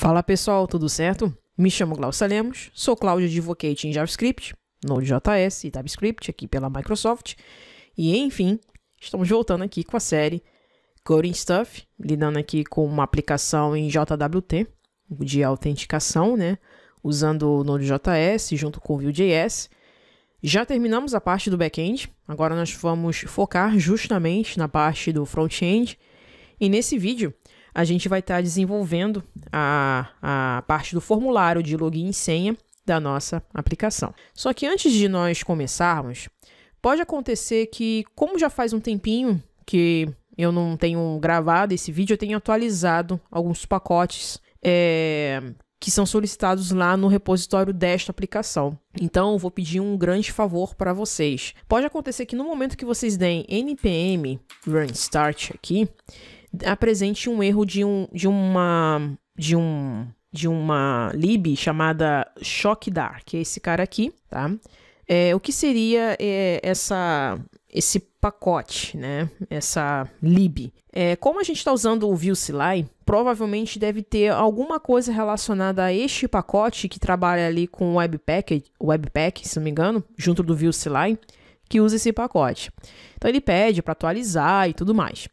Fala pessoal, tudo certo? Me chamo Glaucia Lemos, sou Cloud Advocate em JavaScript, Node.js e TypeScript aqui pela Microsoft. E enfim, estamos voltando aqui com a série Coding Stuff, lidando aqui com uma aplicação em JWT de autenticação, né? Usando o Node.js junto com o Vue.js. Já terminamos a parte do back-end, agora nós vamos focar justamente na parte do front-end. E nesse vídeo a gente vai estar tá desenvolvendo a, a parte do formulário de login e senha da nossa aplicação. Só que antes de nós começarmos, pode acontecer que, como já faz um tempinho que eu não tenho gravado esse vídeo, eu tenho atualizado alguns pacotes é, que são solicitados lá no repositório desta aplicação. Então, eu vou pedir um grande favor para vocês. Pode acontecer que no momento que vocês deem npm run start aqui, apresente um erro de um de uma de um de uma lib chamada Shockdar, que é esse cara aqui, tá? É, o que seria é, essa esse pacote, né? Essa lib. É, como a gente está usando o ViewSLI, provavelmente deve ter alguma coisa relacionada a este pacote que trabalha ali com o Webpack, Webpack, se não me engano, junto do ViewSLI, que usa esse pacote. Então ele pede para atualizar e tudo mais.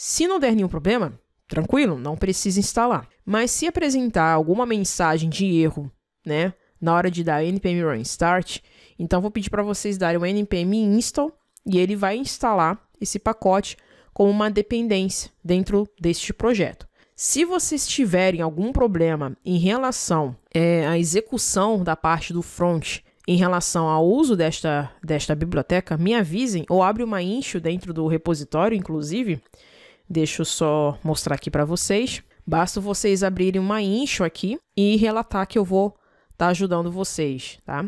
Se não der nenhum problema, tranquilo, não precisa instalar. Mas se apresentar alguma mensagem de erro, né, na hora de dar npm run start, então vou pedir para vocês darem o npm install e ele vai instalar esse pacote como uma dependência dentro deste projeto. Se vocês tiverem algum problema em relação é, à execução da parte do front em relação ao uso desta, desta biblioteca, me avisem ou abre uma issue dentro do repositório, inclusive, Deixa eu só mostrar aqui para vocês. Basta vocês abrirem uma incho aqui e relatar que eu vou estar tá ajudando vocês, tá?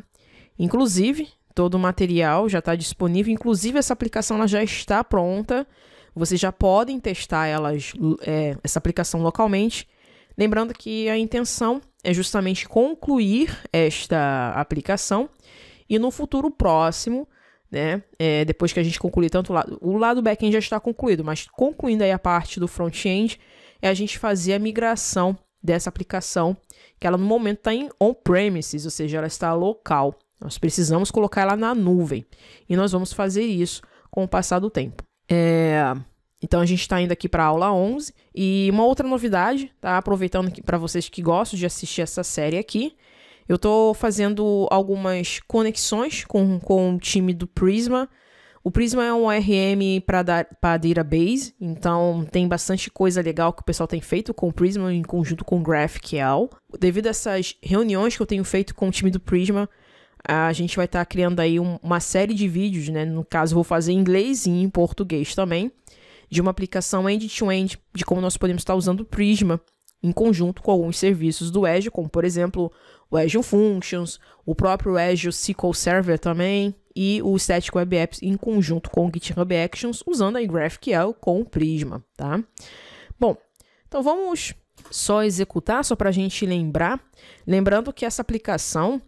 Inclusive, todo o material já está disponível, inclusive essa aplicação ela já está pronta. Vocês já podem testar elas, é, essa aplicação localmente. Lembrando que a intenção é justamente concluir esta aplicação e no futuro próximo né? É, depois que a gente concluir tanto o lado, o lado back-end já está concluído, mas concluindo aí a parte do front-end, é a gente fazer a migração dessa aplicação, que ela no momento está em on-premises, ou seja, ela está local. Nós precisamos colocar ela na nuvem e nós vamos fazer isso com o passar do tempo. É, então a gente está indo aqui para a aula 11 e uma outra novidade, tá? Aproveitando para vocês que gostam de assistir essa série aqui, eu estou fazendo algumas conexões com, com o time do Prisma. O Prisma é um RM para database, então tem bastante coisa legal que o pessoal tem feito com o Prisma em conjunto com o GraphQL. Devido a essas reuniões que eu tenho feito com o time do Prisma, a gente vai estar tá criando aí um, uma série de vídeos, né? No caso, vou fazer em inglês e em português também, de uma aplicação end-to-end, -end, de como nós podemos estar tá usando o Prisma em conjunto com alguns serviços do Edge, como por exemplo o Azure Functions, o próprio Azure SQL Server também e o Static Web Apps em conjunto com o GitHub Actions, usando a GraphQL com o Prisma, tá? Bom, então vamos só executar, só para a gente lembrar. Lembrando que essa aplicação,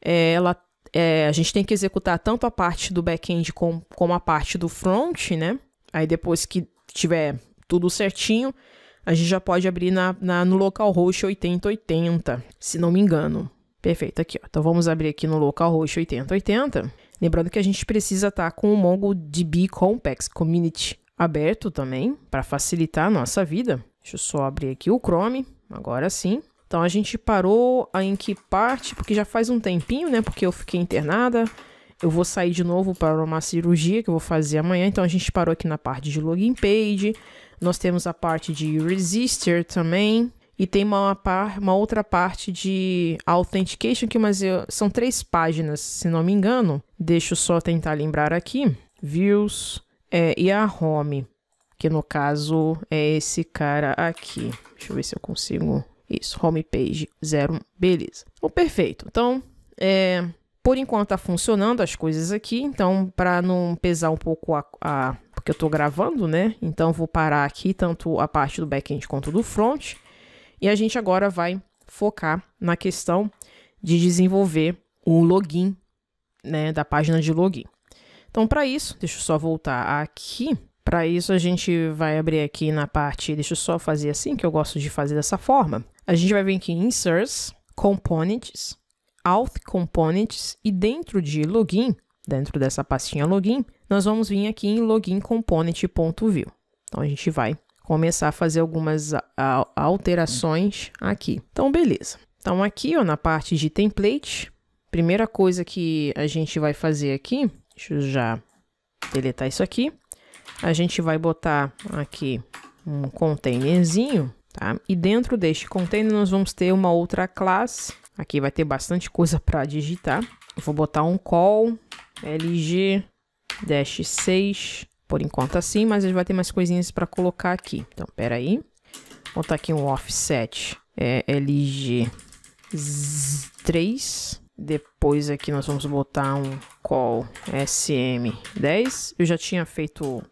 é, ela, é, a gente tem que executar tanto a parte do back-end como, como a parte do front, né? Aí depois que tiver tudo certinho, a gente já pode abrir na, na, no localhost 8080, se não me engano. Perfeito, aqui, ó. Então vamos abrir aqui no localhost 8080. Lembrando que a gente precisa estar tá com o MongoDB Complex Community aberto também, para facilitar a nossa vida. Deixa eu só abrir aqui o Chrome, agora sim. Então a gente parou em que parte, porque já faz um tempinho, né? Porque eu fiquei internada. Eu vou sair de novo para uma cirurgia que eu vou fazer amanhã. Então a gente parou aqui na parte de login page. Nós temos a parte de resistor também. E tem uma, uma outra parte de authentication, que mas eu, são três páginas, se não me engano. Deixa eu só tentar lembrar aqui. Views é, e a home, que no caso é esse cara aqui. Deixa eu ver se eu consigo... Isso, home page zero Beleza. Bom, perfeito. Então, é, por enquanto está funcionando as coisas aqui, então para não pesar um pouco a, a, porque eu estou gravando, né? Então vou parar aqui tanto a parte do back-end quanto do front. E a gente agora vai focar na questão de desenvolver o login, né, da página de login. Então para isso, deixa eu só voltar aqui. Para isso a gente vai abrir aqui na parte, deixa eu só fazer assim que eu gosto de fazer dessa forma. A gente vai vir aqui em Inserts, Components, Auth Components e dentro de Login Dentro dessa pastinha login, nós vamos vir aqui em login component.view. Então a gente vai começar a fazer algumas alterações aqui. Então beleza. Então aqui ó, na parte de template, primeira coisa que a gente vai fazer aqui, deixa eu já deletar isso aqui. A gente vai botar aqui um containerzinho, tá? E dentro deste container nós vamos ter uma outra classe. Aqui vai ter bastante coisa para digitar. vou botar um call LG dash 6, por enquanto assim, mas a gente vai ter mais coisinhas para colocar aqui. Então, pera aí. Vou botar aqui um offset é, LG 3. Depois aqui nós vamos botar um call SM10. Eu já tinha feito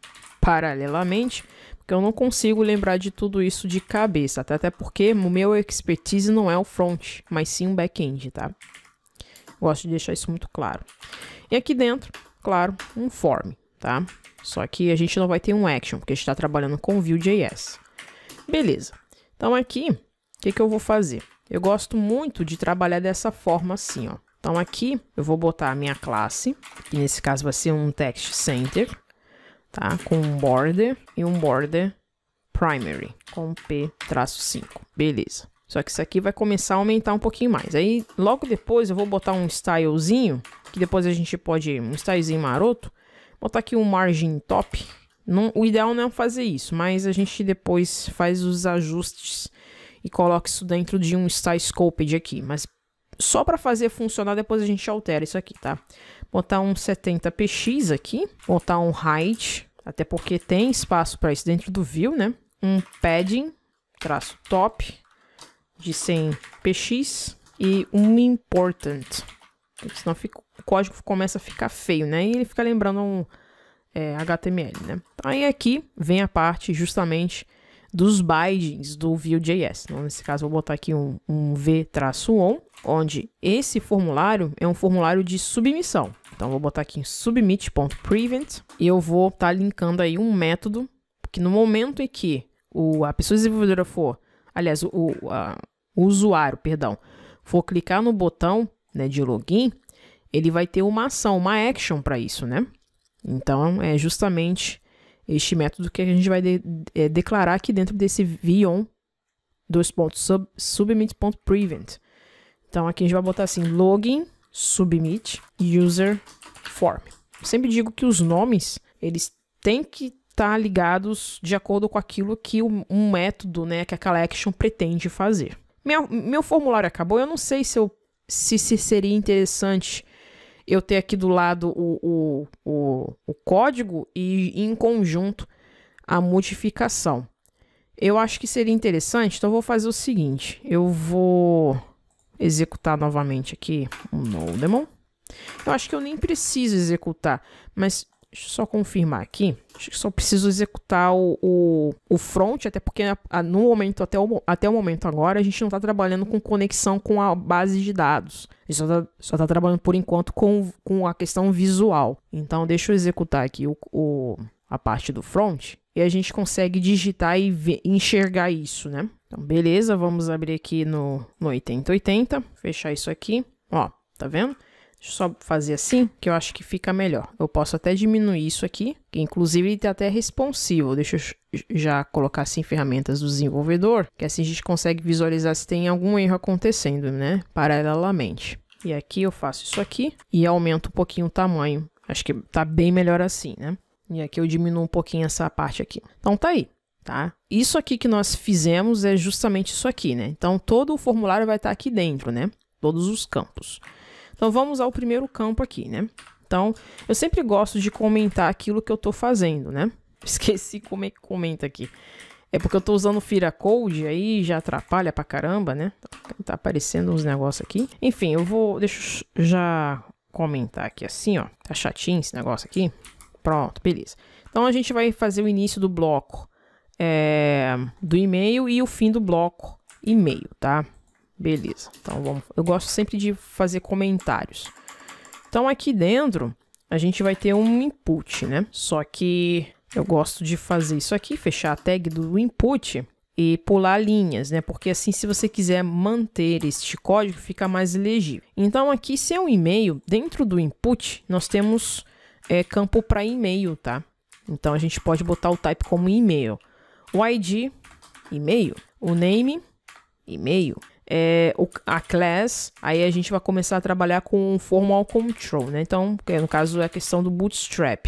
paralelamente, porque eu não consigo lembrar de tudo isso de cabeça, até tá? até porque o meu expertise não é o front, mas sim o back-end, tá? Gosto de deixar isso muito claro. E aqui dentro, claro, um form, tá? Só que a gente não vai ter um action, porque a gente está trabalhando com Vue.js. Beleza. Então aqui, o que, que eu vou fazer? Eu gosto muito de trabalhar dessa forma assim, ó. Então aqui eu vou botar a minha classe, que nesse caso vai ser um text center, tá? Com um border e um border primary, com p-5. Beleza. Só que isso aqui vai começar a aumentar um pouquinho mais. Aí, logo depois, eu vou botar um stylezinho, que depois a gente pode... Um stylezinho maroto. Botar aqui um margin top. Não, o ideal não é fazer isso, mas a gente depois faz os ajustes e coloca isso dentro de um style scoped aqui. Mas só para fazer funcionar, depois a gente altera isso aqui, tá? Botar um 70px aqui, botar um height, até porque tem espaço para isso dentro do view, né? Um padding, traço top, de 100 PX e um important. senão fica, o código começa a ficar feio, né? E ele fica lembrando um é, HTML, né? Aí aqui vem a parte justamente dos bindings do Vue.js. Então, nesse caso, vou botar aqui um, um v-on, onde esse formulário é um formulário de submissão. Então, vou botar aqui em submit.prevent e eu vou estar tá linkando aí um método que no momento em que o, a pessoa desenvolvedora for aliás, o, a, o usuário, perdão, for clicar no botão né, de login, ele vai ter uma ação, uma action para isso, né? Então, é justamente este método que a gente vai de, é, declarar aqui dentro desse vion dois pontos sub, submit.prevent. Então, aqui a gente vai botar assim, login, submit, user, form. Eu sempre digo que os nomes, eles têm que estar tá ligados de acordo com aquilo que o, um método, né, que aquela action pretende fazer. meu formulário acabou, eu não sei se, eu, se, se seria interessante eu ter aqui do lado o, o, o, o código e em conjunto a modificação. Eu acho que seria interessante, então eu vou fazer o seguinte, eu vou executar novamente aqui o um Nodemon. Eu acho que eu nem preciso executar, mas Deixa eu só confirmar aqui. Acho que só preciso executar o, o, o front, até porque né, no momento, até o, até o momento agora, a gente não está trabalhando com conexão com a base de dados. A gente só está tá trabalhando por enquanto com, com a questão visual. Então, deixa eu executar aqui o, o a parte do front e a gente consegue digitar e ver, enxergar isso, né? Então, beleza, vamos abrir aqui no, no 8080, fechar isso aqui. Ó, tá vendo? Deixa eu só fazer assim, que eu acho que fica melhor. Eu posso até diminuir isso aqui, que inclusive ele tá até responsivo. Deixa eu já colocar assim ferramentas do desenvolvedor, que assim a gente consegue visualizar se tem algum erro acontecendo, né? Paralelamente. E aqui eu faço isso aqui e aumento um pouquinho o tamanho. Acho que tá bem melhor assim, né? E aqui eu diminuo um pouquinho essa parte aqui. Então tá aí, tá? Isso aqui que nós fizemos é justamente isso aqui, né? Então todo o formulário vai estar tá aqui dentro, né? Todos os campos. Então vamos ao primeiro campo aqui, né? Então, eu sempre gosto de comentar aquilo que eu estou fazendo, né? Esqueci como é que comenta aqui. É porque eu estou usando Fira Code, aí já atrapalha pra caramba, né? Tá aparecendo uns negócios aqui. Enfim, eu vou... Deixa eu já comentar aqui assim, ó. Tá chatinho esse negócio aqui. Pronto, beleza. Então, a gente vai fazer o início do bloco é, do e-mail e o fim do bloco e-mail, tá? Beleza, então vamos. Eu gosto sempre de fazer comentários. Então aqui dentro a gente vai ter um input, né? Só que eu gosto de fazer isso aqui, fechar a tag do input e pular linhas, né? Porque assim, se você quiser manter este código, fica mais legível. Então aqui, se é um e-mail, dentro do input nós temos é, campo para e-mail, tá? Então a gente pode botar o type como e-mail. O ID, e-mail. O name, e-mail é, o, a class, aí a gente vai começar a trabalhar com formal control, né? Então, no caso, é a questão do bootstrap.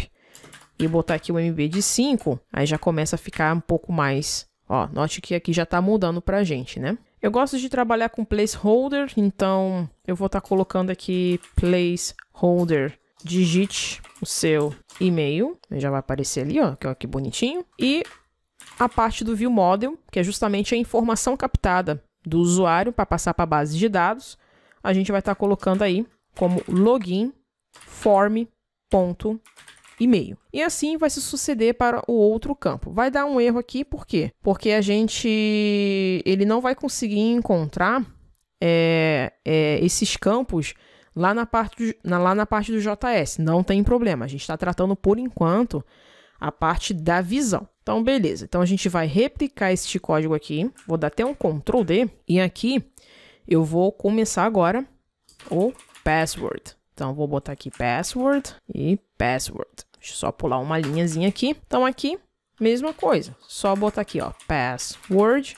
E botar aqui o MB de 5, aí já começa a ficar um pouco mais... Ó, note que aqui já está mudando pra gente, né? Eu gosto de trabalhar com placeholder, então eu vou estar tá colocando aqui placeholder, digite o seu e-mail, já vai aparecer ali, ó, que, ó, é que bonitinho. E a parte do view model, que é justamente a informação captada do usuário para passar para a base de dados, a gente vai estar tá colocando aí como login form.email. E assim vai se suceder para o outro campo. Vai dar um erro aqui, por quê? Porque a gente ele não vai conseguir encontrar é, é, esses campos lá na, parte do, na, lá na parte do JS. Não tem problema, a gente está tratando por enquanto a parte da visão. Então, beleza. Então, a gente vai replicar este código aqui. Vou dar até um Ctrl D. E aqui, eu vou começar agora o password. Então, vou botar aqui password e password. Deixa eu só pular uma linhazinha aqui. Então, aqui, mesma coisa. Só botar aqui, ó, password.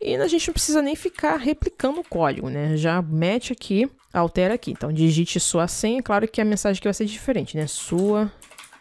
E a gente não precisa nem ficar replicando o código, né? Já mete aqui, altera aqui. Então, digite sua senha. Claro que a mensagem aqui vai ser diferente, né? Sua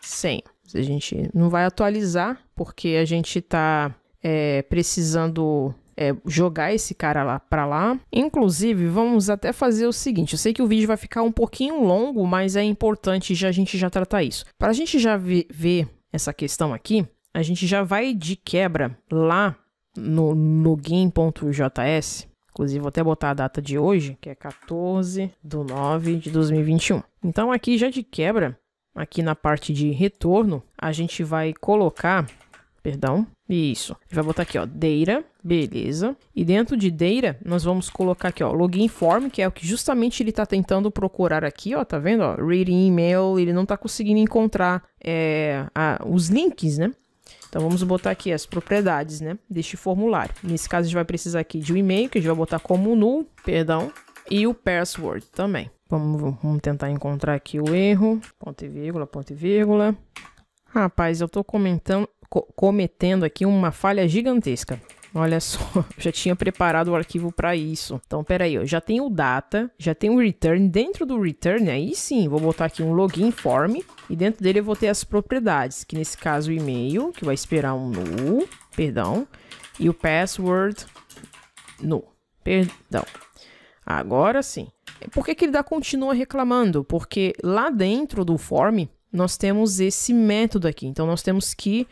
senha. A gente não vai atualizar, porque a gente está é, precisando é, jogar esse cara lá para lá. Inclusive, vamos até fazer o seguinte: eu sei que o vídeo vai ficar um pouquinho longo, mas é importante já a gente já tratar isso. Para a gente já ver essa questão aqui, a gente já vai de quebra lá no game.js, Inclusive, vou até botar a data de hoje, que é 14 de 9 de 2021. Então, aqui já de quebra, aqui na parte de retorno, a gente vai colocar, perdão, isso. vai botar aqui, ó, Deira, beleza. E dentro de Deira, nós vamos colocar aqui, ó, Login Form, que é o que justamente ele tá tentando procurar aqui, ó, tá vendo, ó, Reading Email, ele não tá conseguindo encontrar é, a, os links, né? Então vamos botar aqui as propriedades, né, deste formulário. Nesse caso, a gente vai precisar aqui de um e-mail, que a gente vai botar como null, perdão, e o password também. Vamos, vamos tentar encontrar aqui o erro. Ponto e vírgula, ponto e vírgula. Rapaz, eu tô comentando, co cometendo aqui uma falha gigantesca. Olha só, já tinha preparado o arquivo para isso. Então, peraí, eu já tenho o data, já tenho o return. Dentro do return, aí sim, vou botar aqui um login form. E dentro dele eu vou ter as propriedades, que nesse caso o e-mail, que vai esperar um no, perdão. E o password no, perdão. Agora sim. Por que, que ele dá continua reclamando? Porque lá dentro do form, nós temos esse método aqui. Então, nós temos que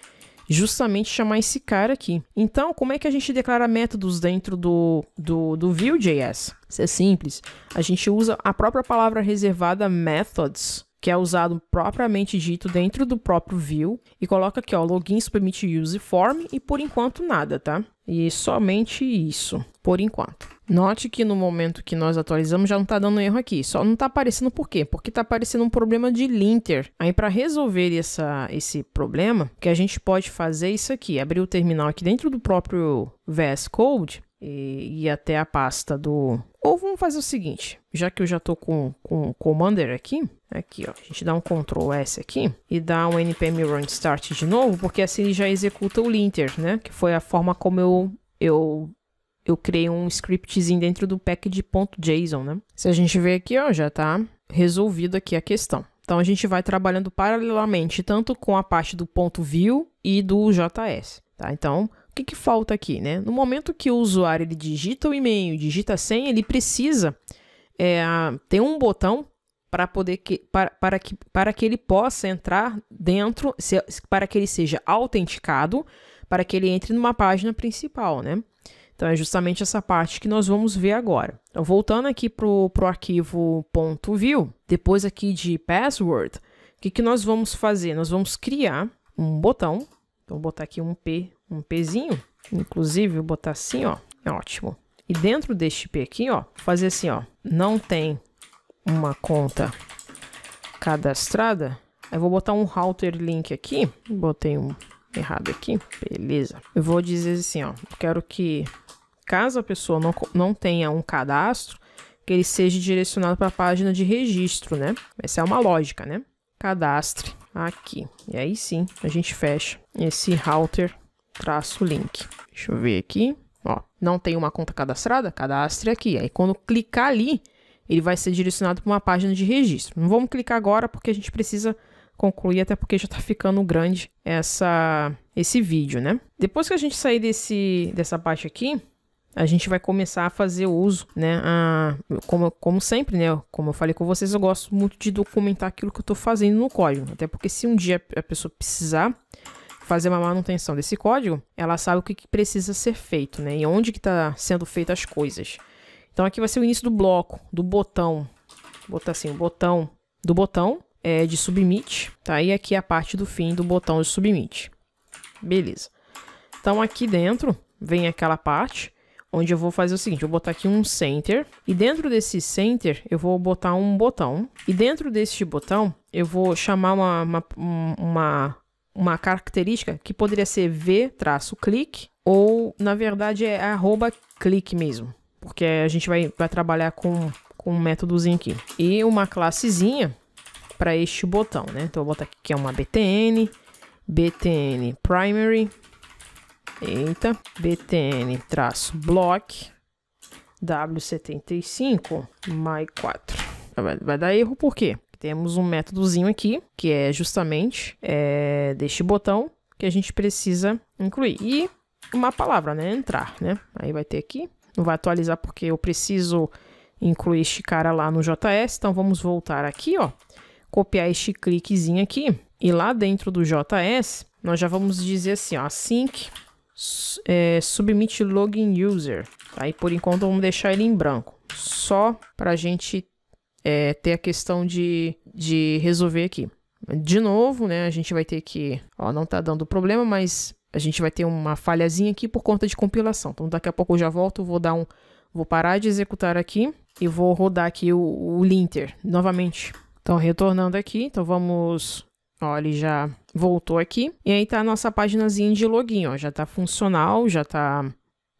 justamente chamar esse cara aqui. Então, como é que a gente declara métodos dentro do, do, do Vue.js? Isso é simples. A gente usa a própria palavra reservada methods que é usado propriamente dito dentro do próprio view, e coloca aqui, ó, login, submit use form, e por enquanto nada, tá? E somente isso, por enquanto. Note que no momento que nós atualizamos já não está dando erro aqui, só não está aparecendo por quê? Porque está aparecendo um problema de linter. Aí para resolver essa, esse problema, que a gente pode fazer é isso aqui, abrir o terminal aqui dentro do próprio VS Code e ir até a pasta do... Ou vamos fazer o seguinte, já que eu já tô com, com o Commander aqui, Aqui, ó, a gente dá um Ctrl S aqui e dá um npm run start de novo, porque assim ele já executa o linter, né? Que foi a forma como eu, eu, eu criei um scriptzinho dentro do package.json, né? Se a gente ver aqui, ó, já tá resolvido aqui a questão. Então a gente vai trabalhando paralelamente tanto com a parte do ponto .view e do JS, tá? Então, o que, que falta aqui, né? No momento que o usuário ele digita o e-mail, digita a senha, ele precisa é, ter um botão para poder que para, para que para que ele possa entrar dentro, se, para que ele seja autenticado, para que ele entre numa página principal, né? Então é justamente essa parte que nós vamos ver agora. Então, voltando aqui para o arquivo .view, depois aqui de password, o que, que nós vamos fazer? Nós vamos criar um botão, então vou botar aqui um P, um Pzinho, inclusive vou botar assim, ó, é ótimo. E dentro deste P aqui, ó, fazer assim, ó, não tem uma conta cadastrada, eu vou botar um router link aqui, botei um errado aqui, beleza. Eu vou dizer assim, ó, quero que caso a pessoa não, não tenha um cadastro, que ele seja direcionado para a página de registro, né? Essa é uma lógica, né? Cadastre aqui. E aí sim, a gente fecha esse router traço link. Deixa eu ver aqui. Ó, não tem uma conta cadastrada? Cadastre aqui. Aí quando clicar ali, ele vai ser direcionado para uma página de registro. Não vamos clicar agora porque a gente precisa concluir, até porque já está ficando grande essa, esse vídeo, né? Depois que a gente sair desse, dessa parte aqui, a gente vai começar a fazer uso, né? A, como, como sempre, né? Como eu falei com vocês, eu gosto muito de documentar aquilo que eu estou fazendo no código. Até porque se um dia a pessoa precisar fazer uma manutenção desse código, ela sabe o que, que precisa ser feito, né? E onde que está sendo feitas as coisas. Então aqui vai ser o início do bloco, do botão. Vou botar assim, o botão do botão é, de submit, tá? E aqui é a parte do fim do botão de submit. Beleza. Então aqui dentro vem aquela parte onde eu vou fazer o seguinte, vou botar aqui um center e dentro desse center eu vou botar um botão e dentro desse botão eu vou chamar uma, uma, uma, uma característica que poderia ser v-clique ou na verdade é arroba clique mesmo, porque a gente vai, vai trabalhar com, com um métodozinho aqui. E uma classezinha para este botão, né? Então eu vou botar aqui que é uma btn, btn primary, eita, btn traço block, w75 my 4. Vai, vai dar erro por quê? Temos um métodozinho aqui, que é justamente é, deste botão que a gente precisa incluir. E uma palavra, né? Entrar, né? Aí vai ter aqui não vai atualizar porque eu preciso incluir este cara lá no JS. Então, vamos voltar aqui, ó. Copiar este cliquezinho aqui. E lá dentro do JS, nós já vamos dizer assim, ó. Sync é, submit login user. Aí, tá? por enquanto, vamos deixar ele em branco. Só para a gente é, ter a questão de, de resolver aqui. De novo, né? A gente vai ter que... Ó, não tá dando problema, mas a gente vai ter uma falhazinha aqui por conta de compilação. Então daqui a pouco eu já volto, vou dar um vou parar de executar aqui e vou rodar aqui o, o linter novamente. Então retornando aqui, então vamos, olha, ele já voltou aqui. E aí tá a nossa paginazinha de login, ó, já tá funcional, já tá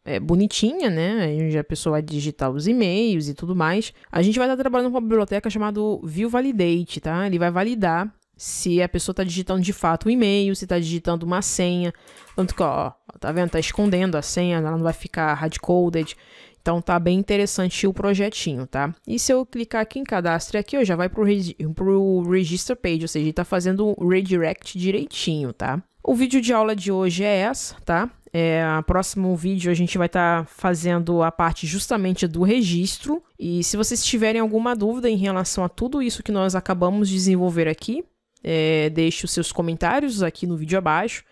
é, bonitinha, né? Aí a pessoa vai digitar os e-mails e tudo mais. A gente vai estar trabalhando com uma biblioteca chamada View Validate, tá? Ele vai validar se a pessoa está digitando de fato o um e-mail, se está digitando uma senha. Tanto que, ó, tá vendo? Tá escondendo a senha, ela não vai ficar hardcoded. Então tá bem interessante o projetinho, tá? E se eu clicar aqui em cadastro aqui, ó, já vai pro, regi pro register page, ou seja, está fazendo o redirect direitinho, tá? O vídeo de aula de hoje é essa, tá? É, próximo vídeo a gente vai estar tá fazendo a parte justamente do registro. E se vocês tiverem alguma dúvida em relação a tudo isso que nós acabamos de desenvolver aqui, é, deixe os seus comentários aqui no vídeo abaixo.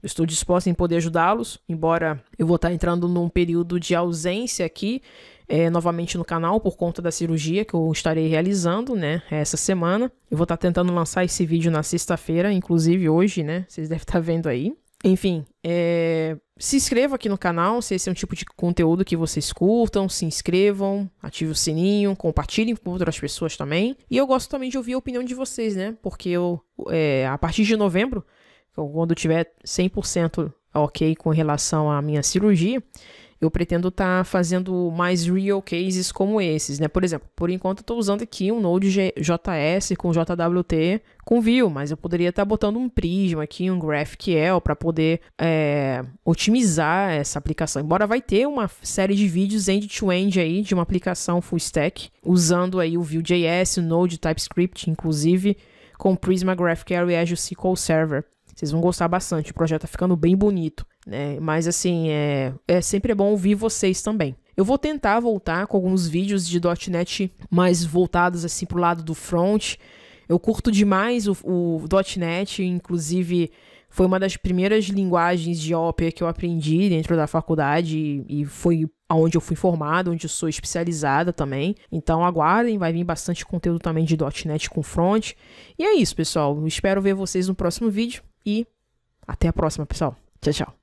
Eu estou disposta em poder ajudá-los, embora eu vou estar entrando num período de ausência aqui, é, novamente no canal, por conta da cirurgia que eu estarei realizando, né, essa semana. Eu vou estar tentando lançar esse vídeo na sexta-feira, inclusive hoje, né, vocês devem estar vendo aí. Enfim, é... se inscreva aqui no canal se esse é um tipo de conteúdo que vocês curtam. Se inscrevam, ative o sininho, compartilhem com outras pessoas também. E eu gosto também de ouvir a opinião de vocês, né? Porque eu, é... a partir de novembro, quando eu tiver 100% ok com relação à minha cirurgia, eu pretendo estar tá fazendo mais real cases como esses, né? Por exemplo, por enquanto eu estou usando aqui um Node.js com JWT com Vue, mas eu poderia estar tá botando um Prisma aqui, um GraphQL para poder é, otimizar essa aplicação. Embora vai ter uma série de vídeos end-to-end -end aí de uma aplicação full stack usando aí o Vue.js, o Node, TypeScript, inclusive com Prisma, GraphQL e Azure SQL Server. Vocês vão gostar bastante, o projeto tá ficando bem bonito né? Mas assim, é, é sempre é bom ouvir vocês também. Eu vou tentar voltar com alguns vídeos de .NET mais voltados assim pro lado do front. Eu curto demais o, o .NET, inclusive foi uma das primeiras linguagens de ópera que eu aprendi dentro da faculdade e, e foi aonde eu fui formado, onde eu sou especializada também. Então aguardem, vai vir bastante conteúdo também de .NET com front. E é isso, pessoal. espero ver vocês no próximo vídeo e até a próxima, pessoal. Tchau, tchau.